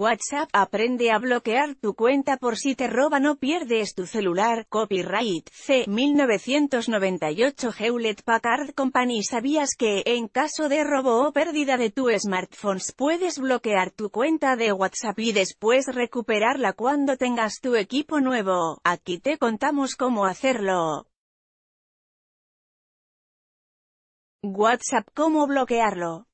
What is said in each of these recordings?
WhatsApp aprende a bloquear tu cuenta por si te roba no pierdes tu celular. Copyright C. 1998 Hewlett Packard Company ¿Sabías que, en caso de robo o pérdida de tu smartphone puedes bloquear tu cuenta de WhatsApp y después recuperarla cuando tengas tu equipo nuevo? Aquí te contamos cómo hacerlo. WhatsApp ¿Cómo bloquearlo?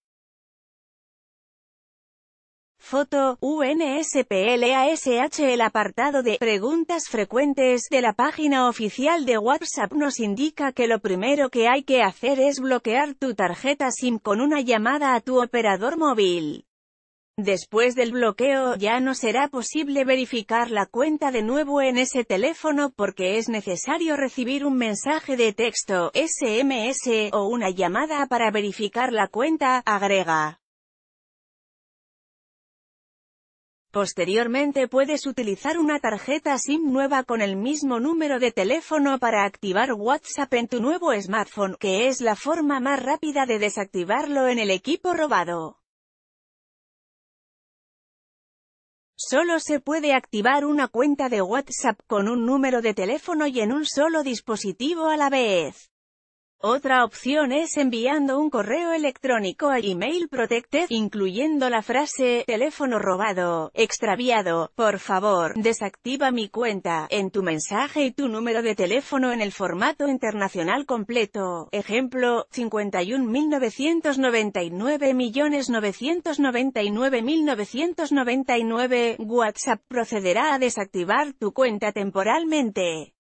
Foto, UNSPLASH El apartado de preguntas frecuentes de la página oficial de WhatsApp nos indica que lo primero que hay que hacer es bloquear tu tarjeta SIM con una llamada a tu operador móvil. Después del bloqueo ya no será posible verificar la cuenta de nuevo en ese teléfono porque es necesario recibir un mensaje de texto, SMS o una llamada para verificar la cuenta, agrega. Posteriormente puedes utilizar una tarjeta SIM nueva con el mismo número de teléfono para activar WhatsApp en tu nuevo smartphone, que es la forma más rápida de desactivarlo en el equipo robado. Solo se puede activar una cuenta de WhatsApp con un número de teléfono y en un solo dispositivo a la vez. Otra opción es enviando un correo electrónico a email protected, incluyendo la frase, teléfono robado, extraviado, por favor, desactiva mi cuenta, en tu mensaje y tu número de teléfono en el formato internacional completo, ejemplo, 51.999.999.999, WhatsApp procederá a desactivar tu cuenta temporalmente.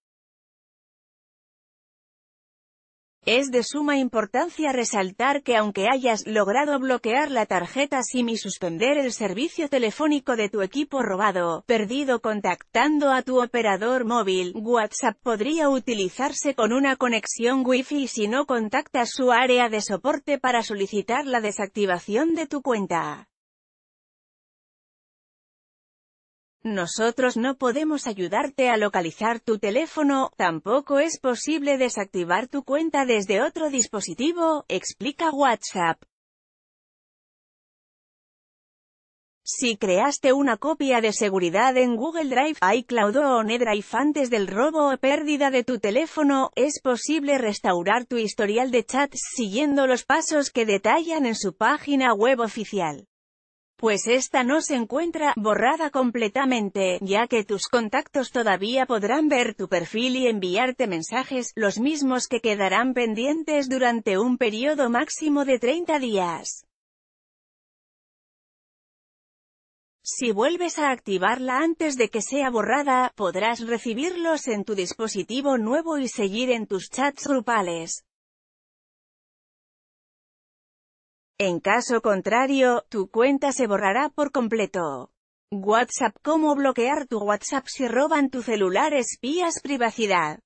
Es de suma importancia resaltar que aunque hayas logrado bloquear la tarjeta SIM y suspender el servicio telefónico de tu equipo robado, perdido contactando a tu operador móvil, WhatsApp podría utilizarse con una conexión Wi-Fi si no contactas su área de soporte para solicitar la desactivación de tu cuenta. Nosotros no podemos ayudarte a localizar tu teléfono, tampoco es posible desactivar tu cuenta desde otro dispositivo, explica WhatsApp. Si creaste una copia de seguridad en Google Drive, iCloud o OneDrive antes del robo o pérdida de tu teléfono, es posible restaurar tu historial de chat siguiendo los pasos que detallan en su página web oficial pues esta no se encuentra borrada completamente, ya que tus contactos todavía podrán ver tu perfil y enviarte mensajes, los mismos que quedarán pendientes durante un periodo máximo de 30 días. Si vuelves a activarla antes de que sea borrada, podrás recibirlos en tu dispositivo nuevo y seguir en tus chats grupales. En caso contrario, tu cuenta se borrará por completo. WhatsApp ¿Cómo bloquear tu WhatsApp si roban tu celular espías privacidad?